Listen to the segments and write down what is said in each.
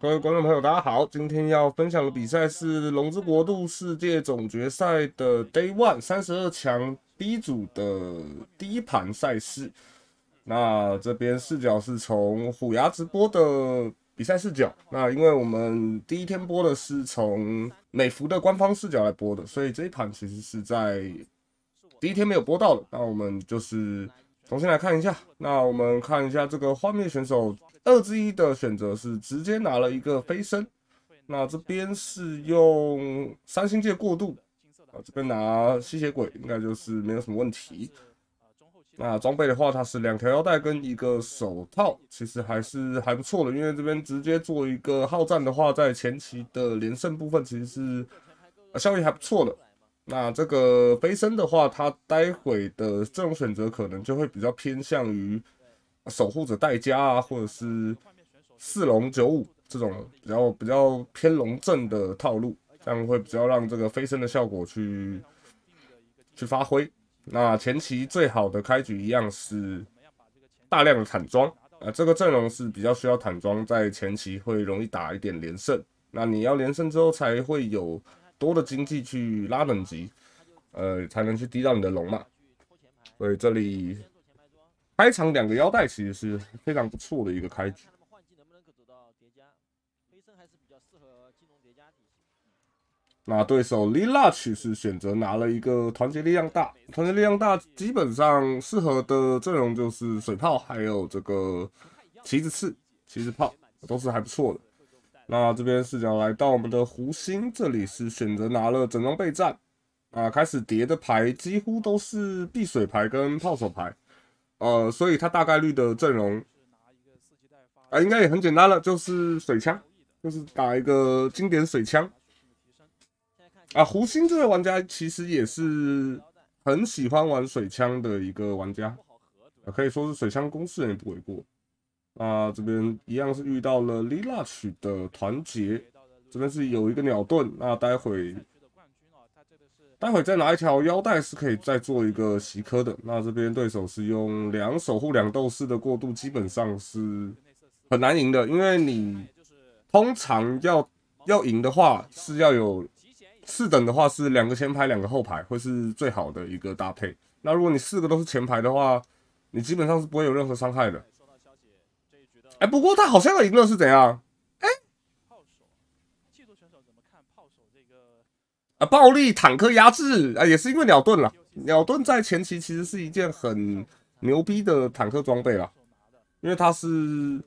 各位观众朋友，大家好！今天要分享的比赛是《龙之国度》世界总决赛的 Day One 三十二强 B 组的第一盘赛事。那这边视角是从虎牙直播的比赛视角。那因为我们第一天播的是从美服的官方视角来播的，所以这一盘其实是在第一天没有播到的。那我们就是重新来看一下。那我们看一下这个画面，选手。二之一的选择是直接拿了一个飞升，那这边是用三星界过渡啊，这边拿吸血鬼应该就是没有什么问题。那装备的话，它是两条腰带跟一个手套，其实还是还不错的，因为这边直接做一个好战的话，在前期的连胜部分其实是效益还不错的。那这个飞升的话，它待会的这种选择可能就会比较偏向于。守护者戴加啊，或者是四龙九五这种比较比较偏龙阵的套路，这样会比较让这个飞升的效果去去发挥。那前期最好的开局一样是大量的坦装啊，这个阵容是比较需要坦装，在前期会容易打一点连胜。那你要连胜之后才会有多的经济去拉等级，呃，才能去低到你的龙嘛。所以这里。开场两个腰带，其实是非常不错的一个开局。换季能不能够得到叠加？黑森还是比较适合阵容叠加体系。那对手 l i l a 其是选择拿了一个团结力量大，团结力量大基本上适合的阵容就是水炮，还有这个旗子刺、旗子炮都是还不错的。那这边视角来到我们的湖心，这里是选择拿了整装备战，啊，开始叠的牌几乎都是避水牌跟炮手牌。呃，所以他大概率的阵容，啊，应该也很简单了，就是水枪，就是打一个经典水枪。啊，胡鑫这位玩家其实也是很喜欢玩水枪的一个玩家，可以说是水枪公式人也不为过。啊，这边一样是遇到了 Lilash 的团结，这边是有一个鸟盾，那待会。待会再拿一条腰带是可以再做一个习科的。那这边对手是用两守护两斗士的过渡，基本上是很难赢的，因为你通常要要赢的话是要有四等的话是两个前排两个后排会是最好的一个搭配。那如果你四个都是前排的话，你基本上是不会有任何伤害的。收哎，不过他好像赢了，是怎样？暴力坦克压制啊，也是因为鸟盾了。鸟盾在前期其实是一件很牛逼的坦克装备了，因为它是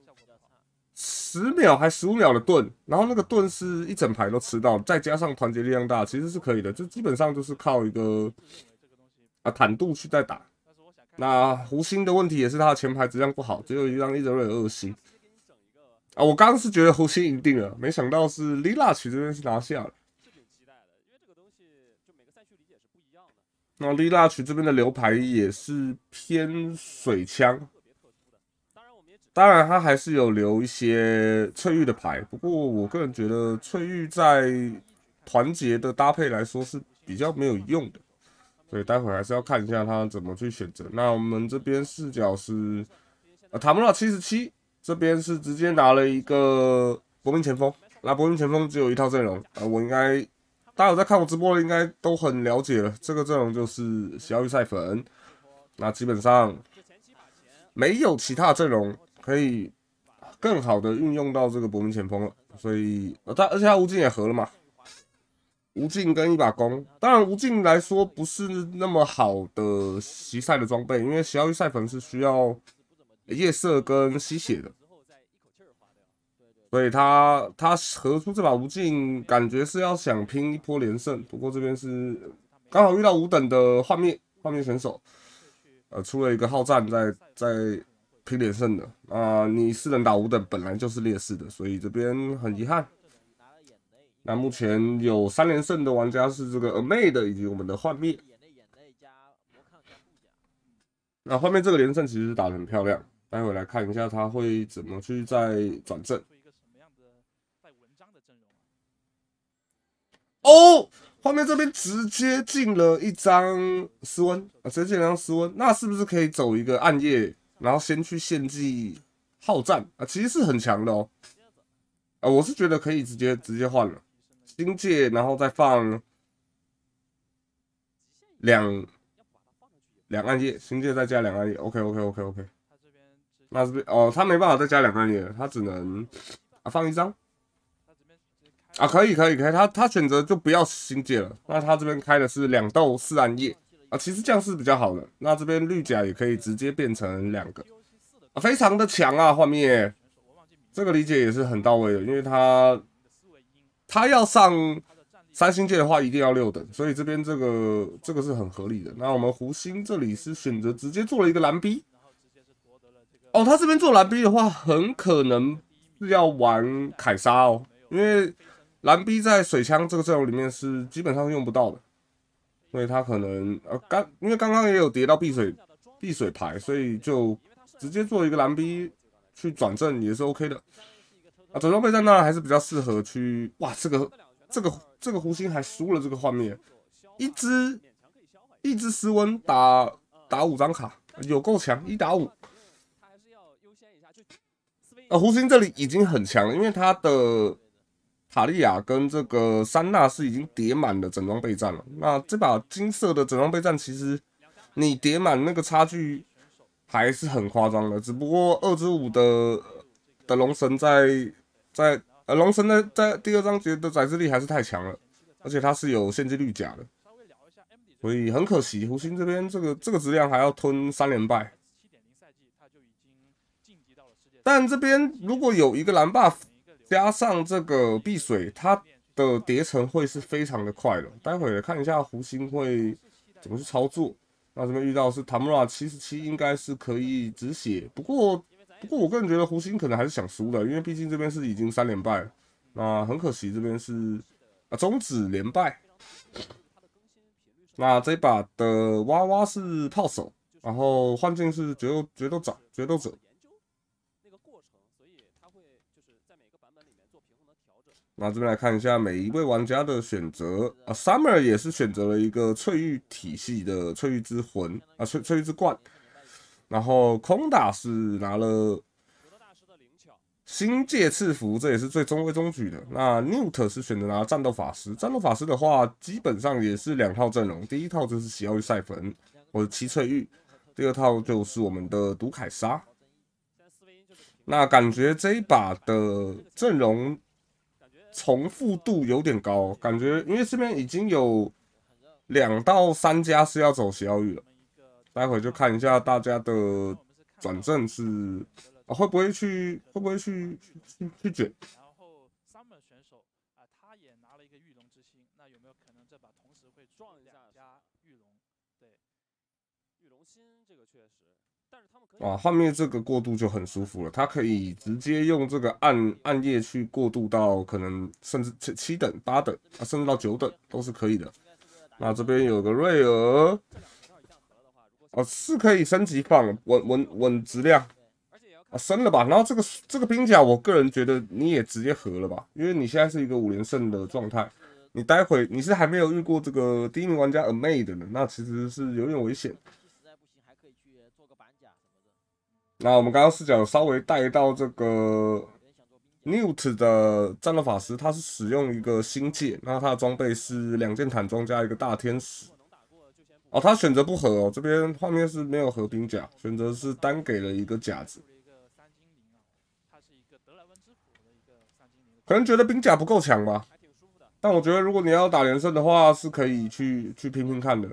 十秒还十五秒的盾，然后那个盾是一整排都吃到，再加上团结力量大，其实是可以的。就基本上就是靠一个啊坦度去再打。那胡鑫的问题也是他的前排质量不好，只有一张伊泽瑞尔二星。啊，我刚刚是觉得胡鑫赢定了，没想到是 Lilac 这边是拿下了。那利拉渠这边的流牌也是偏水枪，当然，他还是有留一些翠玉的牌，不过我个人觉得翠玉在团结的搭配来说是比较没有用的，所以待会还是要看一下他怎么去选择。那我们这边视角是，塔姆拉七十七这边是直接拿了一个搏命前锋，那搏命前锋只有一套阵容啊，我应该。大家有在看我直播的，应该都很了解了。这个阵容就是小玉赛粉，那基本上没有其他阵容可以更好的运用到这个博明前锋了。所以他而且他无尽也合了嘛，无尽跟一把弓。当然无尽来说不是那么好的西赛的装备，因为小玉赛粉是需要夜色跟吸血的。所以他他合出这把无尽，感觉是要想拼一波连胜。不过这边是刚好遇到五等的幻灭，幻灭选手，呃，出了一个好战，在在拼连胜的啊。你四人打五等本来就是劣势的，所以这边很遗憾。那目前有三连胜的玩家是这个 Amade 以及我们的幻灭。那幻灭这个连胜其实打得很漂亮，待会来看一下他会怎么去再转正。哦，后面这边直接进了一张斯温啊，直接进一张斯温，那是不是可以走一个暗夜，然后先去献祭好战啊？其实是很强的哦。啊，我是觉得可以直接直接换了星界，然后再放两两暗夜，星界再加两暗夜。OK OK OK OK。那这边，那是哦，他没办法再加两暗夜，他只能啊放一张。啊，可以可以可以，他他选择就不要星界了，那他这边开的是两豆四暗夜啊，其实这样是比较好的。那这边绿甲也可以直接变成两个，啊，非常的强啊，画面，这个理解也是很到位的，因为他他要上三星界的话，一定要六等，所以这边这个这个是很合理的。那我们湖心这里是选择直接做了一个蓝 B，哦，他这边做蓝 B 的话，很可能是要玩凯撒哦，因为。蓝 B 在水枪这个阵容里面是基本上用不到的，所以他可能呃刚因为刚刚也有叠到碧水碧水牌，所以就直接做一个蓝 B 去转正也是 OK 的。啊，转装备在那还是比较适合去哇，这个这个这个弧形还输了这个画面，一只一只斯温打打五张卡有够强，一打五。他还是要优先一下就啊，胡鑫这里已经很强了，因为他的。卡利亚跟这个三娜是已经叠满了整装备战了。那这把金色的整装备战，其实你叠满那个差距还是很夸张的。只不过二之五的的龙神在在呃龙神的在第二章节的在这力还是太强了，而且它是有限制率甲的，所以很可惜，胡鑫这边这个这个质量还要吞三连败。但这边如果有一个蓝 buff。加上这个碧水，它的叠层会是非常的快的。待会看一下胡心会怎么去操作。那这边遇到是 t 塔姆 r 七十七，应该是可以止血。不过，不过我个人觉得胡鑫可能还是想输的，因为毕竟这边是已经三连败。那很可惜，这边是啊终止连败。那这把的娃娃是炮手，然后幻境是决斗决斗者决斗者。那这边来看一下每一位玩家的选择啊，Summer 也是选择了一个翠玉体系的翠玉之魂啊翠翠玉之冠，然后空打是拿了，星界赐福，这也是最中规中矩的。那 Newt 是选择拿战斗法师，战斗法师的话基本上也是两套阵容，第一套就是喜奥玉粉。坟或者七翠玉，第二套就是我们的毒凯莎。那感觉这一把的阵容。重复度有点高，感觉因为这边已经有两到三家是要走小雨了，待会就看一下大家的转正是会不会去，会不会去去去卷。哇，画面这个过渡就很舒服了，它可以直接用这个暗暗夜去过渡到可能甚至七七等八等，啊，甚至到九等都是可以的。那这边有个瑞尔，啊是可以升级放稳稳稳质量，啊升了吧。然后这个这个冰甲，我个人觉得你也直接合了吧，因为你现在是一个五连胜的状态，你待会你是还没有遇过这个第一名玩家 A 妹的呢，那其实是有点危险。那我们刚刚是讲稍微带到这个 Newt 的战斗法师，他是使用一个星界，那他的装备是两件坦装加一个大天使。哦，他选择不合哦，这边画面是没有合冰甲，选择是单给了一个甲子。可能觉得冰甲不够强吧，但我觉得如果你要打连胜的话，是可以去去拼拼看的。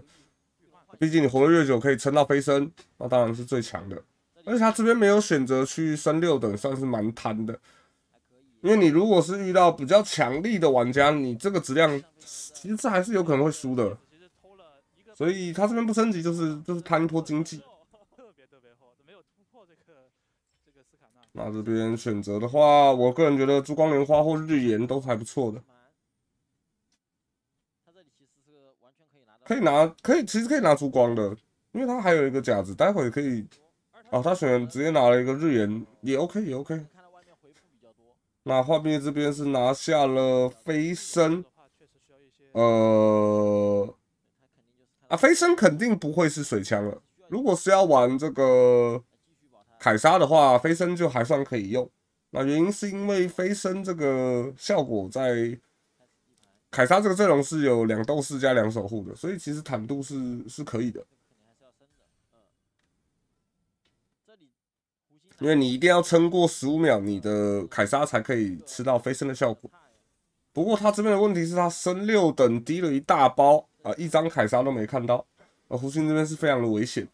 毕竟你活的越久，可以撑到飞升，那当然是最强的。而且他这边没有选择去升六等，算是蛮贪的。因为你如果是遇到比较强力的玩家，你这个质量其实还是有可能会输的。所以他这边不升级就是就是贪波经济。那这边选择的话，我个人觉得珠光莲花或日炎都还不错的。可以拿。可以其实可以拿珠光的，因为他还有一个甲子，待会可以。哦，他选直接拿了一个日炎，也 OK，也 OK。那画面这边是拿下了飞升。呃，啊，飞升肯定不会是水枪了。如果是要玩这个凯莎的话，飞升就还算可以用。那原因是因为飞升这个效果在凯莎这个阵容是有两斗士加两守护的，所以其实坦度是是可以的。因为你一定要撑过十五秒，你的凯莎才可以吃到飞升的效果。不过他这边的问题是他升六等低了一大包啊，一张凯莎都没看到。啊，胡鑫这边是非常的危险。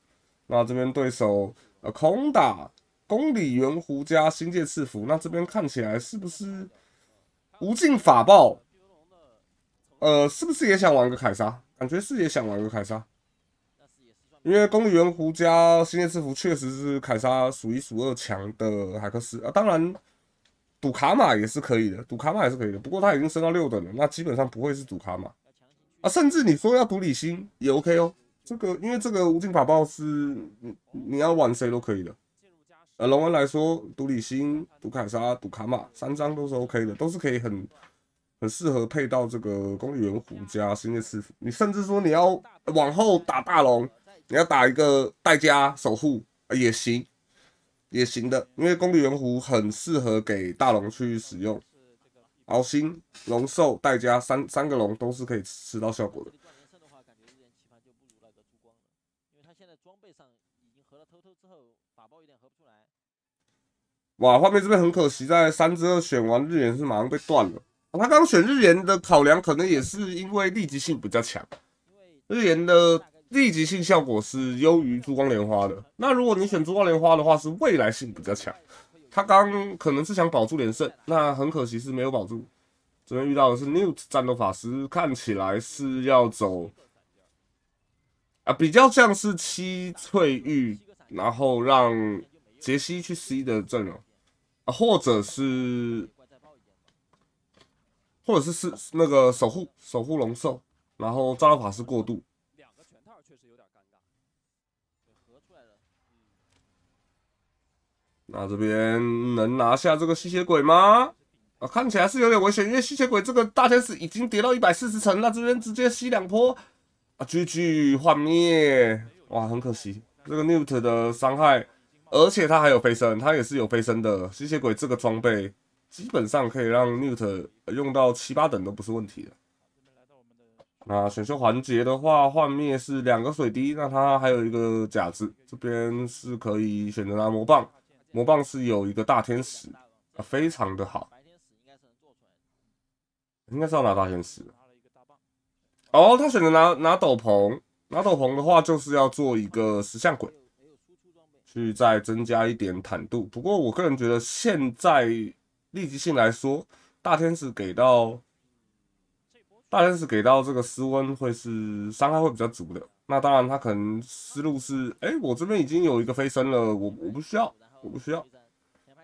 那这边对手呃空打，公里圆弧加星界赐福，那这边看起来是不是无尽法爆？呃，是不是也想玩个凯撒？感觉是也想玩个凯撒。因为公园湖胡加星夜之服确实是凯撒数一数二强的海克斯啊，当然赌卡玛也是可以的，赌卡玛也是可以的。不过他已经升到六等了，那基本上不会是赌卡玛啊，甚至你说要赌李星也 OK 哦。这个因为这个无尽法爆是你你要玩谁都可以的。呃，龙文来说，赌李星、赌凯撒、赌卡玛三张都是 OK 的，都是可以很很适合配到这个公园湖胡加星夜之符。你甚至说你要往后打大龙。你要打一个代加守护也行，也行的，因为功率圆弧很适合给大龙去使用。敖兴龙兽代加三三个龙都是可以吃到效果的。哇，画面这边很可惜，在三之后选完日炎是马上被断了。他刚选日炎的考量可能也是因为立即性比较强，日炎的。立即性效果是优于珠光莲花的。那如果你选珠光莲花的话，是未来性比较强。他刚可能是想保住连胜，那很可惜是没有保住。这边遇到的是 Newt 战斗法师，看起来是要走啊，比较像是七翠玉，然后让杰西去 C 的阵容，或者是或者是是那个守护守护龙兽，然后战斗法师过渡。那这边能拿下这个吸血鬼吗？啊，看起来是有点危险，因为吸血鬼这个大天使已经叠到一百四十层了，这边直接吸两波，啊，g g 幻灭，哇，很可惜，这个 NUT 的伤害，而且他还有飞升，他也是有飞升的。吸血鬼这个装备基本上可以让 NUT 用到七八等都不是问题的。那选秀环节的话，幻灭是两个水滴，那他还有一个假子，这边是可以选择拿魔棒。魔棒是有一个大天使，啊，非常的好。应该是要拿大天使。哦，他选择拿拿斗篷，拿斗篷的话就是要做一个石像鬼，去再增加一点坦度。不过我个人觉得现在立即性来说，大天使给到大天使给到这个斯温会是伤害会比较足的。那当然他可能思路是，哎，我这边已经有一个飞升了，我我不需要。我不需要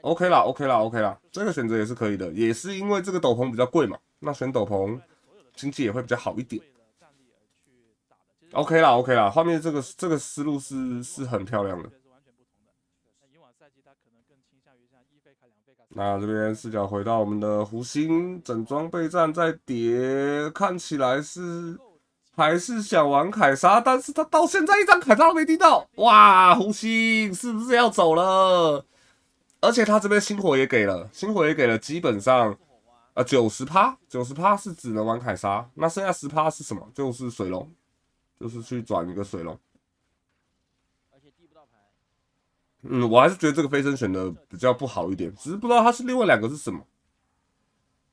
，OK 啦，OK 啦，OK 啦，这个选择也是可以的，也是因为这个斗篷比较贵嘛，那选斗篷经济也会比较好一点。OK 啦，OK 啦，画面这个这个思路是是很漂亮的。那这边视角回到我们的湖心，整装备战再叠，看起来是。还是想玩凯莎，但是他到现在一张凯莎都没听到。哇，胡星是不是要走了？而且他这边星火也给了，星火也给了，基本上，呃，九十趴，九十趴是只能玩凯莎，那剩下十趴是什么？就是水龙，就是去转一个水龙。而且递不到牌。嗯，我还是觉得这个飞升选的比较不好一点，只是不知道他是另外两个是什么。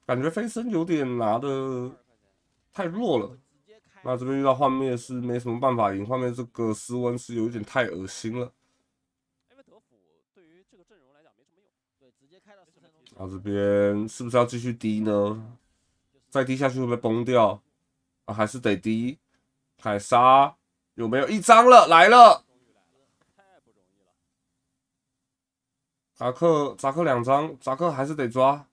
感觉飞升有点拿的太弱了。那这边遇到幻灭是没什么办法赢，幻灭这个斯温是有一点太恶心了。因为德对那这边是不是要继续低呢？再低下去会不会崩掉？啊，还是得低。凯莎有没有一张了？来来了，太不容易了。扎克，扎克两张，扎克还是得抓。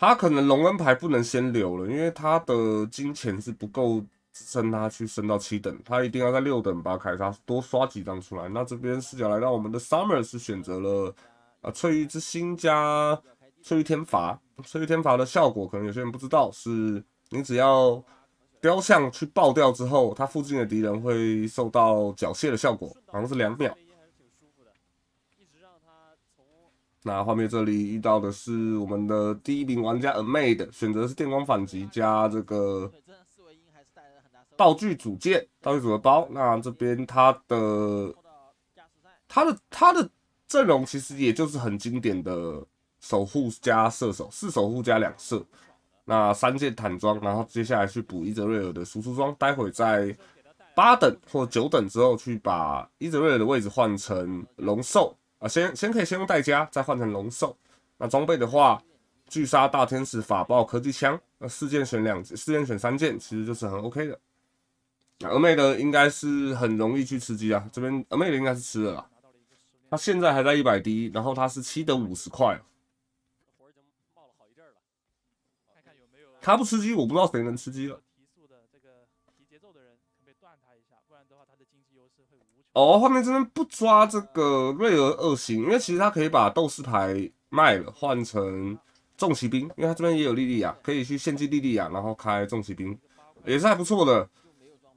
他可能龙恩牌不能先留了，因为他的金钱是不够支撑他去升到七等，他一定要在六等把凯撒多刷几张出来。那这边视角来到我们的 Summer 是选择了啊翠玉之心加翠玉天罚，翠玉天罚的效果可能有些人不知道，是你只要雕像去爆掉之后，它附近的敌人会受到缴械的效果，好像是两秒。那画面这里遇到的是我们的第一名玩家 Amade，选择是电光反击加这个道具组件，道具组合包。那这边他的他的他的阵容其实也就是很经典的守护加射手，四守护加两射，那三件坦装，然后接下来去补伊泽瑞尔的输出装，待会在八等或九等之后去把伊泽瑞尔的位置换成龙兽。啊，先先可以先用代加，再换成龙兽。那装备的话，巨杀大天使法爆科技枪。那四件选两件，四件选三件，其实就是很 OK 的。阿妹的应该是很容易去吃鸡啊，这边阿妹的应该是吃了。他现在还在一百滴，然后他是七的五十块。他不吃鸡，我不知道谁能吃鸡了。哦，画面这边不抓这个瑞尔二星，因为其实他可以把斗士牌卖了，换成重骑兵，因为他这边也有莉莉亚，可以去献祭莉莉亚，然后开重骑兵也是还不错的。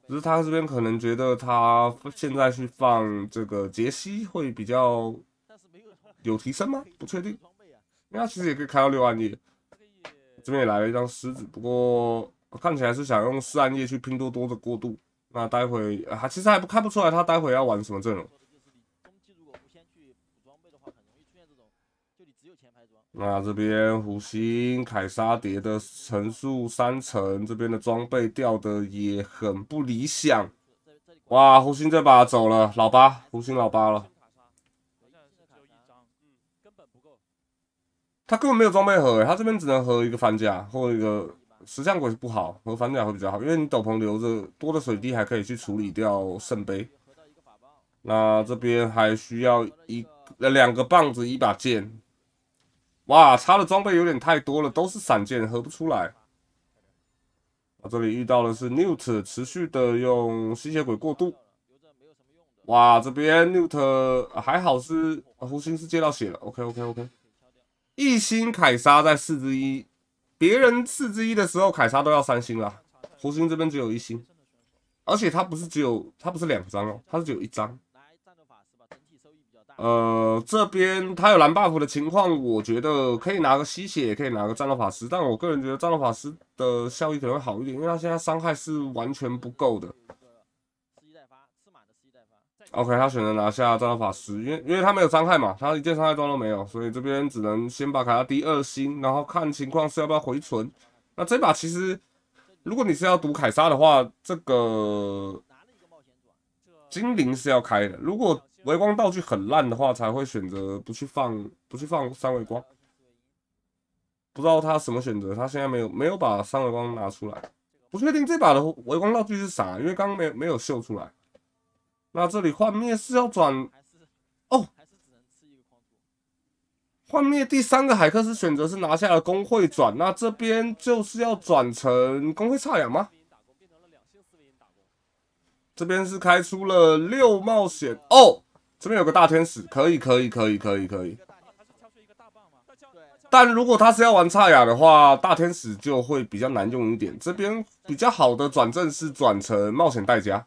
只是他这边可能觉得他现在去放这个杰西会比较，有有提升吗？不确定，因为他其实也可以开到六暗夜。这边也来了一张狮子，不过看起来是想用四暗夜去拼多多的过渡。那待会还其实还不看不出来他待会要玩什么阵容。那这边胡鑫凯撒叠的层数三层，这边的装备掉的也很不理想。哇，胡鑫这把走了老八，胡鑫老八了。他根本没有装备盒，他这边只能合一个反甲，或一个。石像鬼是不好，和反甲会比较好，因为你斗篷留着多的水滴还可以去处理掉圣杯。那这边还需要一呃两个棒子，一把剑。哇，差的装备有点太多了，都是闪剑合不出来。我这里遇到的是 n e w t 持续的用吸血鬼过渡。哇，这边 n e w t 还好是啊，护心是接到血了。OK OK OK。一星凯莎在四之一。别人四之一的时候，凯莎都要三星了，胡星这边只有一星，而且他不是只有，他不是两张哦，他是只有一张。呃，这边他有蓝 buff 的情况，我觉得可以拿个吸血，也可以拿个战斗法师，但我个人觉得战斗法师的效益可能会好一点，因为他现在伤害是完全不够的。O.K.，他选择拿下战斗法师，因为因为他没有伤害嘛，他一件伤害装都没有，所以这边只能先把凯莎第二星，然后看情况是要不要回存。那这把其实，如果你是要赌凯莎的话，这个精灵是要开的。如果微光道具很烂的话，才会选择不去放不去放三维光。不知道他什么选择，他现在没有没有把三维光拿出来，不确定这把的微光道具是啥，因为刚刚没没有秀出来。那这里幻灭是要转哦，幻灭第三个海克斯选择是拿下了工会转，那这边就是要转成工会差雅吗？这边是开出了六冒险哦，这边有个大天使，可以可以可以可以可以。但如果他是要玩差雅的话，大天使就会比较难用一点。这边比较好的转正是转成冒险代价。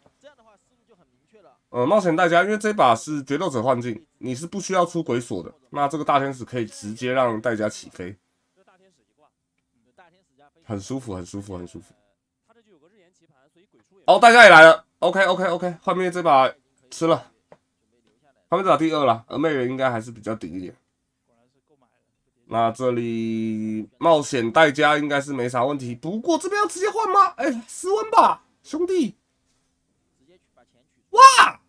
呃，冒险代价，因为这把是决斗者幻境，你是不需要出鬼锁的。那这个大天使可以直接让代价起飞。很舒服，很舒服，很舒服。哦，代家也来了。OK，OK，OK，幻灭这把吃了，幻灭把第二了，而魅人应该还是比较顶一点。那这里冒险代价应该是没啥问题。不过这边要直接换吗？哎，斯温吧，兄弟。直接把钱取。哇！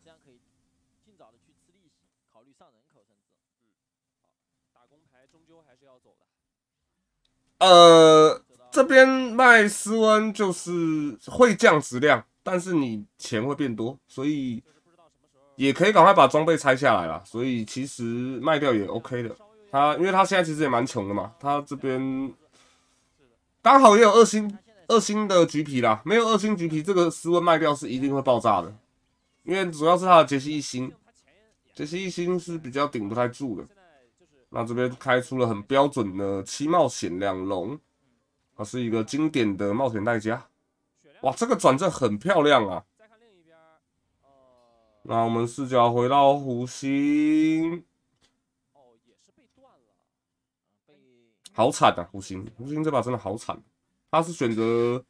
早的去吃利息，考虑上人口甚至。打工牌终究还是要走的。呃，这边卖斯温就是会降质量，但是你钱会变多，所以也可以赶快把装备拆下来了。所以其实卖掉也 OK 的。他因为他现在其实也蛮穷的嘛，他这边刚好也有二星二星的橘皮啦，没有二星橘皮，这个斯温卖掉是一定会爆炸的，因为主要是他的杰西一星。这些一星是比较顶不太住的，那这边开出了很标准的七冒险两龙，啊，是一个经典的冒险代价。哇，这个转正很漂亮啊！那我们视角回到湖心，哦也是被断了，被，好惨啊！湖心，湖心这把真的好惨，他是选择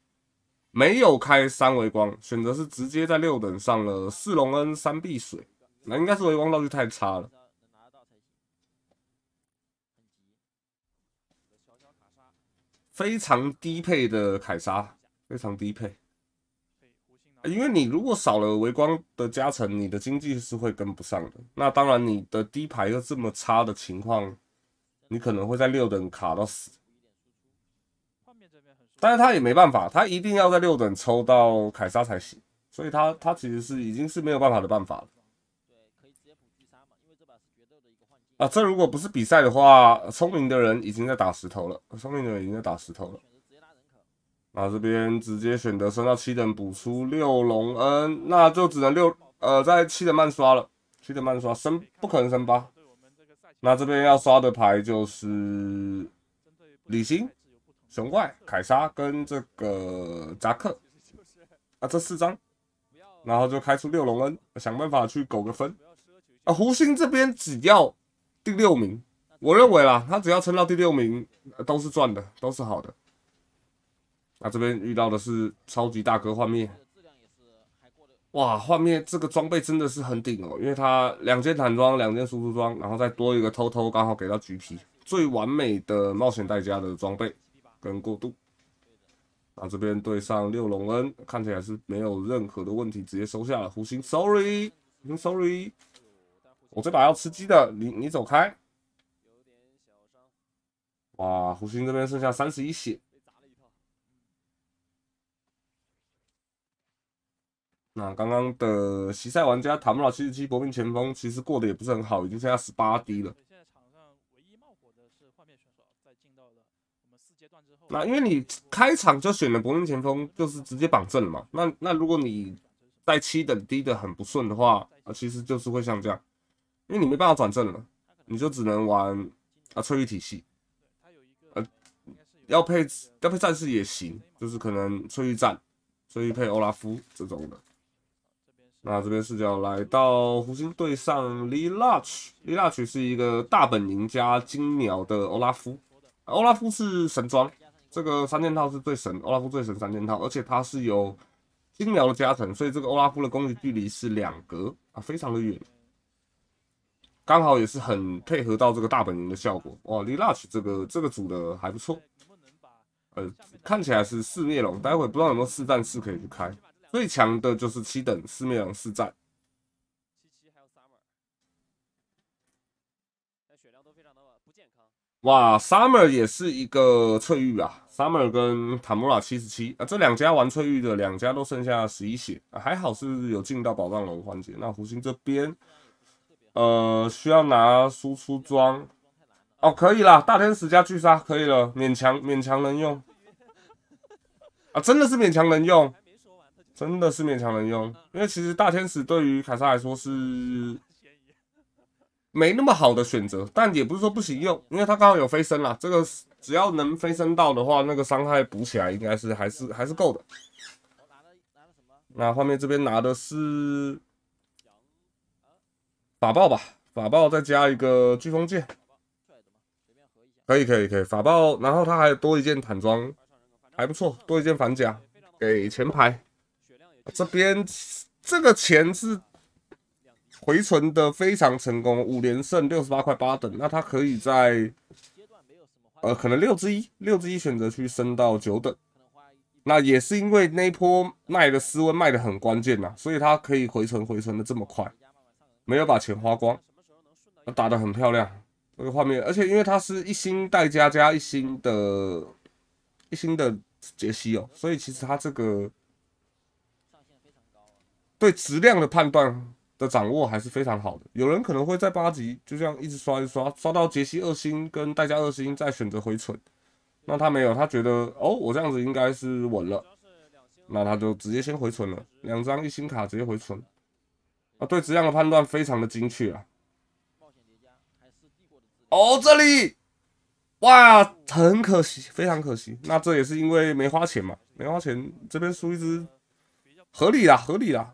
没有开三维光，选择是直接在六等上了四龙恩三碧水。那应该是微光道具太差了，非常低配的凯莎，非常低配。因为你如果少了微光的加成，你的经济是会跟不上的。那当然，你的低排又这么差的情况，你可能会在六等卡到死。但是他也没办法，他一定要在六等抽到凯莎才行，所以他他其实是已经是没有办法的办法了。啊，这如果不是比赛的话，聪明的人已经在打石头了。聪明的人已经在打石头了。啊，这边直接选择升到七等补出六龙恩，那就只能六呃在七等慢刷了。七等慢刷升不可能升八。那这边要刷的牌就是李星、熊怪、凯莎跟这个扎克啊，这四张，然后就开出六龙恩，想办法去苟个分。啊，胡星这边只要。第六名，我认为啦，他只要撑到第六名都是赚的，都是好的。那这边遇到的是超级大哥画面，哇，画面这个装备真的是很顶哦，因为他两件坦装，两件输出装，然后再多一个偷偷，刚好给到橘皮最完美的冒险代价的装备跟过渡。那这边对上六龙恩，看起来是没有任何的问题，直接收下了。胡鑫，sorry，sorry。我这把要吃鸡的，你你走开！哇，胡鑫这边剩下三十一血。那刚刚的西塞玩家塔姆老七十七博命前锋，其实过得也不是很好，已经剩下十八滴了。那因为你开场就选了国命前锋，就是直接绑阵了嘛。那那如果你在七等低的很不顺的话，啊，其实就是会像这样。因为你没办法转正了，你就只能玩啊翠玉体系，呃，要配要配战士也行，就是可能翠玉战，翠玉配欧拉夫这种的。那这边视角来到湖心队上，l 拉 l a 拉 h 是一个大本营加金鸟的欧拉夫，欧拉夫是神装，这个三件套是最神，欧拉夫最神三件套，而且它是有金鸟的加成，所以这个欧拉夫的攻击距离是两格啊，非常的远。刚好也是很配合到这个大本营的效果哇，Li l a s h 这个这个组的还不错，呃，看起来是四面龙，待会不知道有没有四战四可以去开，最强的就是七等四面龙四战。七七还有 Summer，血量都非常的不健康。哇，Summer 也是一个翠玉啊，Summer 跟塔莫拉七十七啊，这两家玩翠玉的两家都剩下十一血，还好是有进到宝藏龙环节。那胡鑫这边。呃，需要拿输出装，哦，可以啦，大天使加巨杀可以了，勉强勉强能用，啊，真的是勉强能用，真的是勉强能用，因为其实大天使对于凯撒来说是没那么好的选择，但也不是说不行用，因为他刚好有飞升了，这个只要能飞升到的话，那个伤害补起来应该是还是还是够的。那后面这边拿的是。法爆吧，法爆再加一个飓风剑，可以可以可以法爆，然后他还有多一件坦装，还不错，多一件反甲给前排。这边这个钱是回存的非常成功，五连胜六十八块八等，那他可以在呃可能六之一六之一选择区升到九等，那也是因为那波卖的斯温卖的很关键呐，所以他可以回存回存的这么快。没有把钱花光，打得很漂亮，这个画面，而且因为他是一星戴加加一星的，一星的杰西哦，所以其实他这个对质量的判断的掌握还是非常好的。有人可能会在八级就这样一直刷一刷，刷到杰西二星跟代加二星再选择回存，那他没有，他觉得哦我这样子应该是稳了，那他就直接先回存了，两张一星卡直接回存。啊，对质量的判断非常的精确啊！哦，这里，哇，很可惜，非常可惜。那这也是因为没花钱嘛，没花钱，这边输一只，合理啦，合理啦。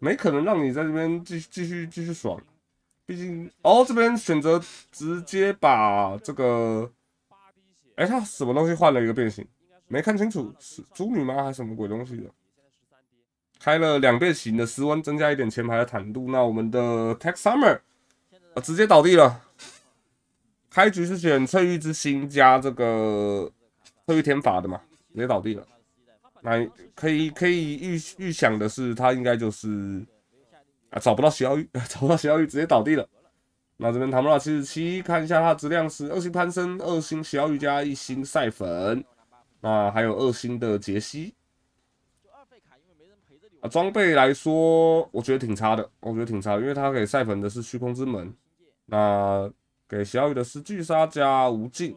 没可能让你在这边继续继续继续爽，毕竟哦，这边选择直接把这个，八滴哎，他什么东西换了一个变形？没看清楚是猪女吗？还是什么鬼东西的？开了两倍型的斯温，增加一点前排的坦度。那我们的 Tech Summer 直接倒地了。开局是选翠玉之心加这个翠玉天法的嘛，直接倒地了。那可以可以预预想的是，他应该就是啊找不到小雨，找不到小雨 直接倒地了。那这边唐布拉七十七，看一下它质量是二星潘森，二星小雨加一星赛粉，那还有二星的杰西。啊，装备来说，我觉得挺差的，我觉得挺差，因为他给赛粉的是虚空之门，那给小雨的是巨杀加无尽。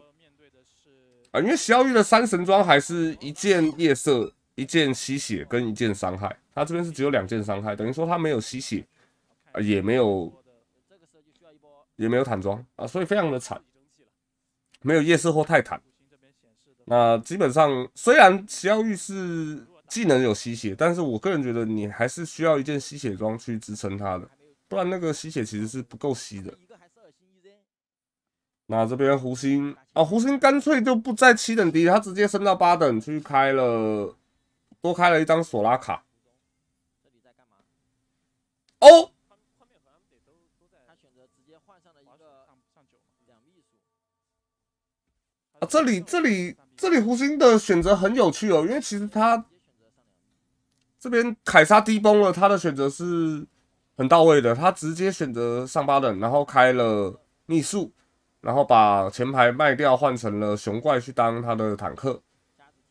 啊，因为小雨的三神装还是一件夜色、一件吸血跟一件伤害，他这边是只有两件伤害，等于说他没有吸血，也没有，也没有坦装啊，所以非常的惨，没有夜色或泰坦。那基本上虽然小雨是。技能有吸血，但是我个人觉得你还是需要一件吸血装去支撑他的，不然那个吸血其实是不够吸的。那这边胡星啊，胡星干脆就不在七等 D，他直接升到八等去开了，多开了一张索拉卡。哦。啊，这里这里这里胡星的选择很有趣哦，因为其实他。这边凯撒低崩了，他的选择是很到位的，他直接选择上巴顿，然后开了秘术，然后把前排卖掉，换成了熊怪去当他的坦克。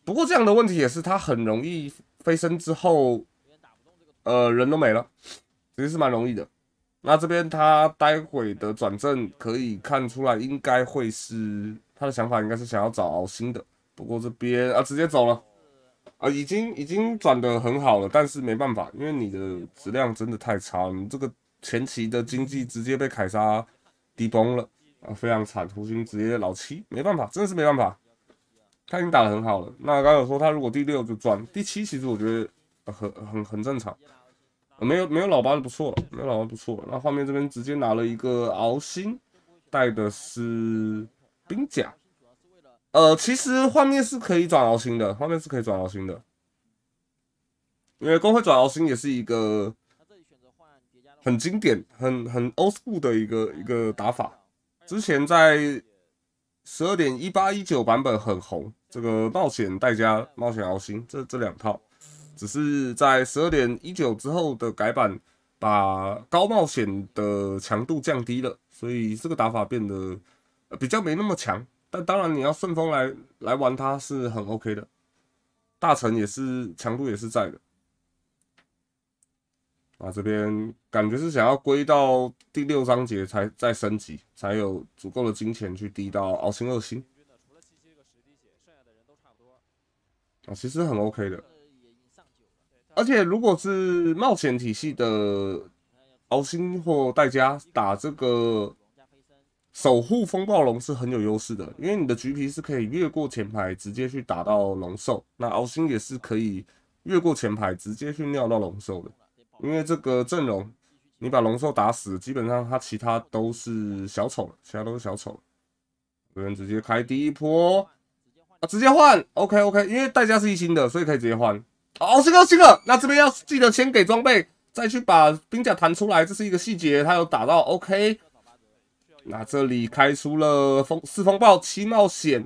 不过这样的问题也是，他很容易飞升之后，呃人都没了，其实是蛮容易的。那这边他待会的转正可以看出来，应该会是他的想法，应该是想要找新的。不过这边啊直接走了。啊，已经已经转的很好了，但是没办法，因为你的质量真的太差，你这个前期的经济直接被凯撒低崩了啊，非常惨，胡军直接老七，没办法，真的是没办法。他已经打得很好了，那刚有说他如果第六就转第七，其实我觉得很很很正常，没有没有老八就不错了，没有老八不错。那后面这边直接拿了一个敖兴，带的是冰甲。呃，其实画面是可以转熬星的，画面是可以转熬星的，因为工会转熬星也是一个，很经典、很很 old school 的一个一个打法。之前在十二点一八一九版本很红，这个冒险代加冒险熬星，这这两套，只是在十二点一九之后的改版，把高冒险的强度降低了，所以这个打法变得比较没那么强。但当然，你要顺风来来玩，它是很 OK 的。大成也是强度也是在的。啊，这边感觉是想要归到第六章节才再升级，才有足够的金钱去递到熬星二星。啊，其实很 OK 的。而且如果是冒险体系的熬星或代家打这个。守护风暴龙是很有优势的，因为你的橘皮是可以越过前排直接去打到龙兽，那敖星也是可以越过前排直接去尿到龙兽的。因为这个阵容，你把龙兽打死，基本上他其他都是小丑了，其他都是小丑了。有人直接开第一波，啊，直接换，OK OK，因为代价是一星的，所以可以直接换。敖星哥，星了，那这边要记得先给装备，再去把冰甲弹出来，这是一个细节。他有打到，OK。那这里开出了风四风暴七冒险，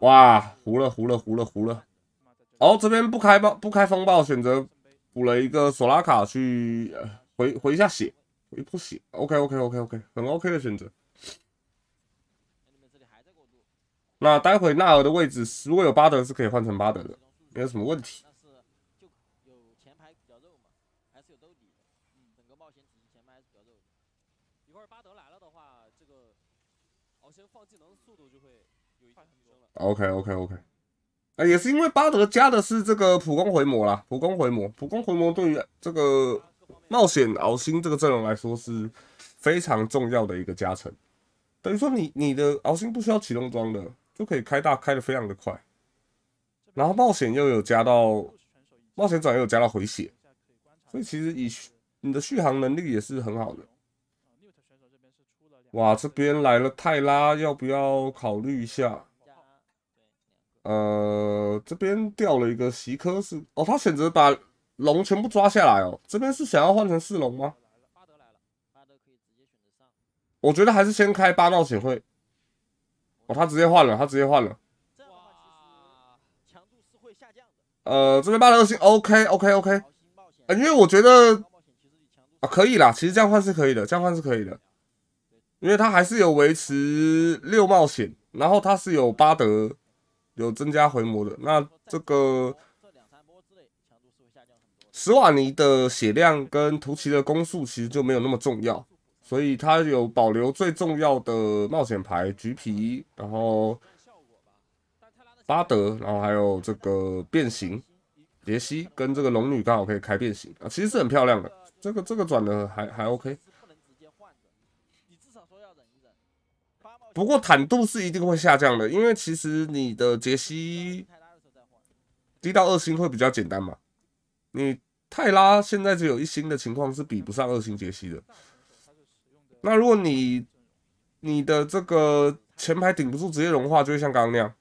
哇，胡了胡了胡了胡了！哦，这边不开暴不开风暴，选择补了一个索拉卡去回回一下血，回一波血。OK OK OK OK，很 OK 的选择。那待会纳尔的位置，如果有巴德是可以换成巴德的，没有什么问题。OK OK OK，啊，也是因为巴德加的是这个普攻回魔啦，普攻回魔，普攻回魔对于这个冒险敖星这个阵容来说是非常重要的一个加成。等于说你你的敖星不需要启动装的，就可以开大开的非常的快，然后冒险又有加到冒险转又有加到回血，所以其实以你的续航能力也是很好的。哇，这边来了泰拉，要不要考虑一下？呃，这边掉了一个席科是哦，他选择把龙全部抓下来哦。这边是想要换成四龙吗？我觉得还是先开八冒险会。哦，他直接换了，他直接换了。强度是会下降的。呃，这边巴德二星，OK，OK，OK。因为我觉得啊，可以啦，其实这样换是可以的，这样换是可以的，因为他还是有维持六冒险，然后他是有巴德。有增加回魔的，那这个，这史瓦尼的血量跟图奇的攻速其实就没有那么重要，所以他有保留最重要的冒险牌橘皮，然后巴德，然后还有这个变形，杰西跟这个龙女刚好可以开变形啊，其实是很漂亮的，这个这个转的还还 OK。不过坦度是一定会下降的，因为其实你的杰西低到二星会比较简单嘛。你泰拉现在只有一星的情况是比不上二星杰西的。那如果你你的这个前排顶不住，直接融化，就会像刚刚那样，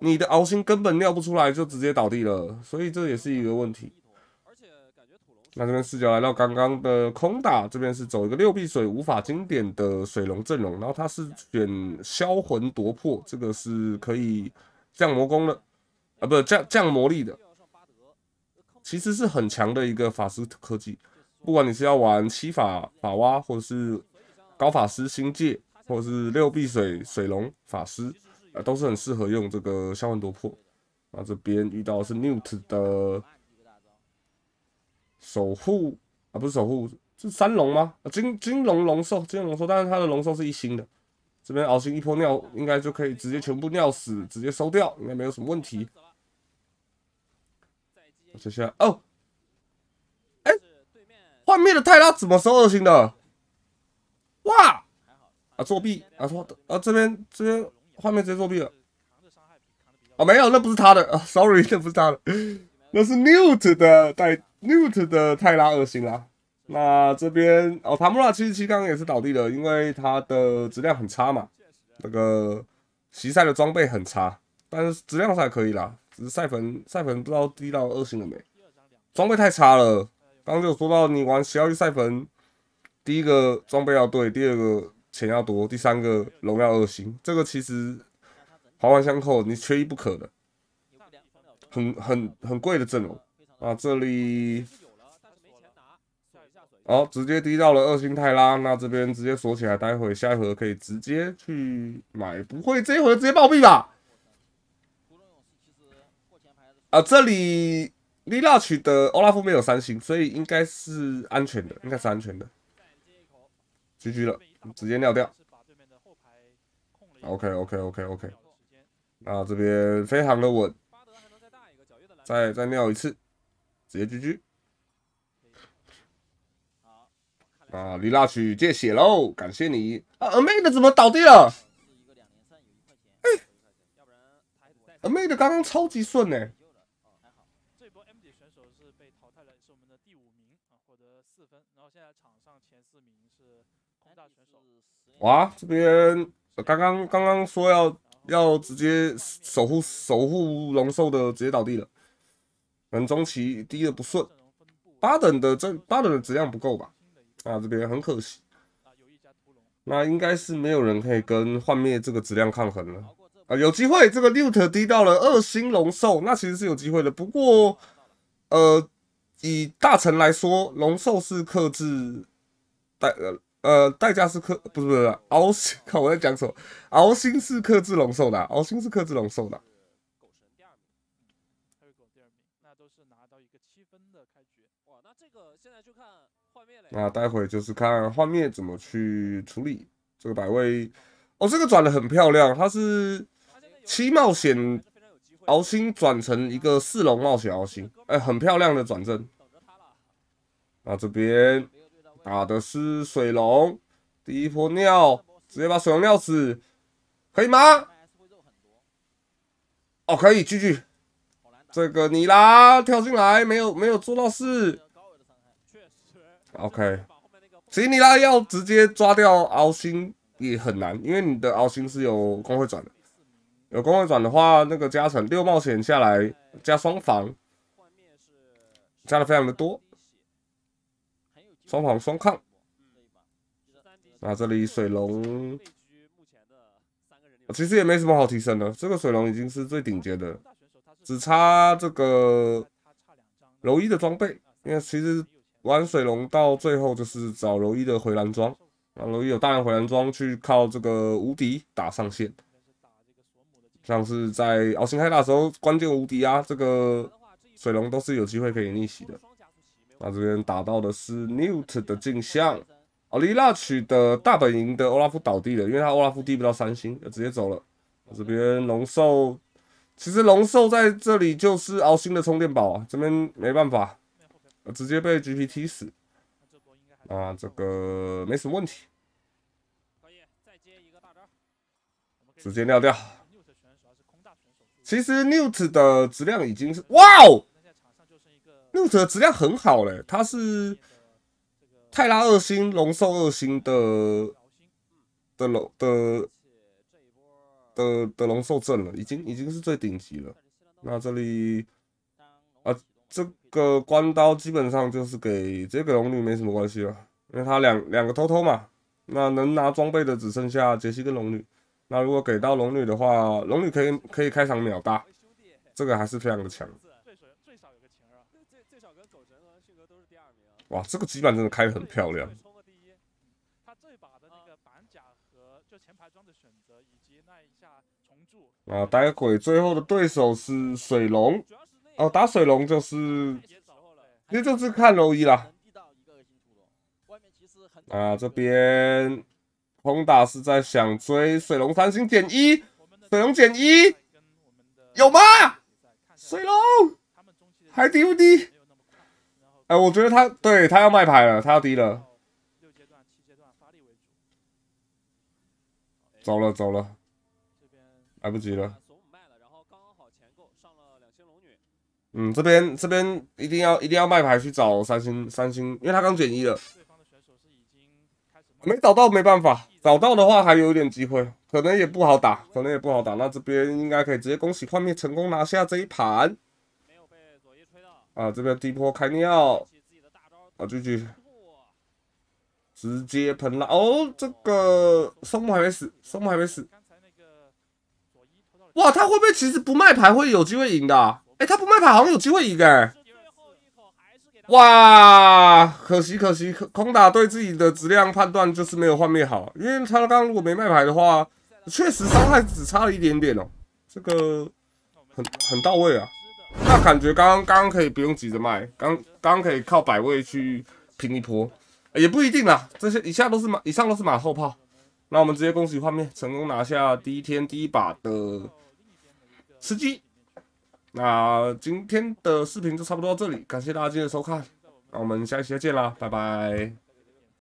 你的熬星根本尿不出来，就直接倒地了。所以这也是一个问题。那这边视角来到刚刚的空打，这边是走一个六碧水无法经典的水龙阵容，然后他是选消魂夺魄，这个是可以降魔攻的，啊，不降降魔力的，其实是很强的一个法师科技，不管你是要玩七法法蛙，或者是高法师星界，或者是六碧水水龙法师，呃，都是很适合用这个消魂夺魄。啊，这边遇到是 Newt 的。守护啊，不是守护，是三龙吗？金金龙龙兽，金龙兽，但是它的龙兽是一星的。这边敖星一泼尿，应该就可以直接全部尿死，直接收掉，应该没有什么问题。我这下哦，哎，幻灭的泰拉怎么收二星的？哇，啊作弊啊说啊这边这边幻灭直接作弊了。啊没有，那不是他的啊，sorry，那不是他的，那是 newt 的泰。Newt 的泰拉二星啦。那这边哦，塔姆拉七十七刚刚也是倒地了，因为他的质量很差嘛。那个席赛的装备很差，但是质量还可以啦。只是赛粉赛粉不知道低到二星了没？装备太差了，刚刚就说到你玩小要赛粉，第一个装备要对，第二个钱要多，第三个荣耀二星，这个其实环环相扣，你缺一不可的，很很很贵的阵容。啊，这里好，直接滴到了二星泰拉。那这边直接锁起来，待会下一盒可以直接去买，不会这一盒直接暴毙吧？啊，这里莉娜取的欧拉夫没有三星，所以应该是安全的，应该是安全的。GG 了，直接尿掉。OK OK OK OK，那这边非常的稳，再再尿一次。直接狙狙，啊！李娜去见血喽，感谢你。啊，阿妹的怎么倒地了？a m a n 阿妹的刚刚超级顺呢。哇，这边刚刚刚刚说要要直接守护守护龙兽的，直接倒地了。人中期低的不顺，八等的这八等的质量不够吧？啊，这边很可惜。那应该是没有人可以跟幻灭这个质量抗衡了啊！有机会，这个六特低到了二星龙兽，那其实是有机会的。不过，呃，以大臣来说，龙兽是克制代呃呃代价是克不是不是 敖星？看我在讲什么？敖星是克制龙兽的，敖星是克制龙兽的。那待会就是看画面怎么去处理这个百位，哦，这个转的很漂亮，它是七冒险敖星转成一个四龙冒险敖星，哎，很漂亮的转正。那这边打的是水龙，第一波尿直接把水龙尿死，可以吗？哦，可以，继续。这个你啦跳进来没有没有做到事。OK，奇尼拉要直接抓掉敖兴也很难，因为你的敖兴是有工会转的，有工会转的话，那个加成六冒险下来加双防，加的非常的多，双防双抗。啊，这里水龙，其实也没什么好提升的，这个水龙已经是最顶级的，只差这个楼一的装备，因为其实。玩水龙到最后就是找柔一的回蓝装，让柔一有大量回蓝装去靠这个无敌打上线，像是在敖星开大时候关键无敌啊，这个水龙都是有机会可以逆袭的。那这边打到的是 Newt 的镜像，奥利拉取的大本营的欧拉夫倒地了，因为他欧拉夫递不到三星，就直接走了。这边龙兽，其实龙兽在这里就是敖兴的充电宝，啊，这边没办法。直接被 GPT 死，啊，这个没什么问题。可以再接一个大招，直接撂掉。其实 Newt 的质量已经是哇哦，Newt 的质量很好了，它是泰拉二星龙兽二星的的龙的的的龙兽阵了，已经已经是最顶级了。那这里。这个关刀基本上就是给直接给龙女没什么关系了，因为他两两个偷偷嘛，那能拿装备的只剩下杰西跟龙女，那如果给到龙女的话，龙女可以可以开场秒大，这个还是非常的强。哇，这个基板真的开的很漂亮。他这把的那个板甲和就前排装的选择以及那一下重铸。啊，待会最后的对手是水龙。哦，打水龙就是，那就是看龙一啦。啊，这边红打是在想追水龙三星减一，水龙减一，有吗？水龙还低不低？哎，我觉得他对他要卖牌了，他要低了。走了走了，来不及了。嗯，这边这边一定要一定要卖牌去找三星三星，因为他刚减一了。没找到没办法，找到的话还有点机会，可能也不好打，可能也不好打。那这边应该可以直接恭喜幻灭成功拿下这一盘。没有被左一到。啊，这边第一波开尿。啊，继续。直接喷了哦，这个松木还没死，松木还没死。哇，他会不会其实不卖牌会有机会赢的？哎，他不卖牌，好像有机会赢个。哇，可惜可惜，空打对自己的质量判断就是没有画面好。因为他刚刚如果没卖牌的话，确实伤害只差了一点点哦。这个很很到位啊。那感觉刚刚刚可以不用急着卖，刚刚可以靠百位去平一波，也不一定啊。这些以下都是马，以上都是马后炮。那我们直接恭喜画面成功拿下第一天第一把的吃鸡。那今天的视频就差不多到这里，感谢大家今天的收看，那我们下期再见啦，拜拜。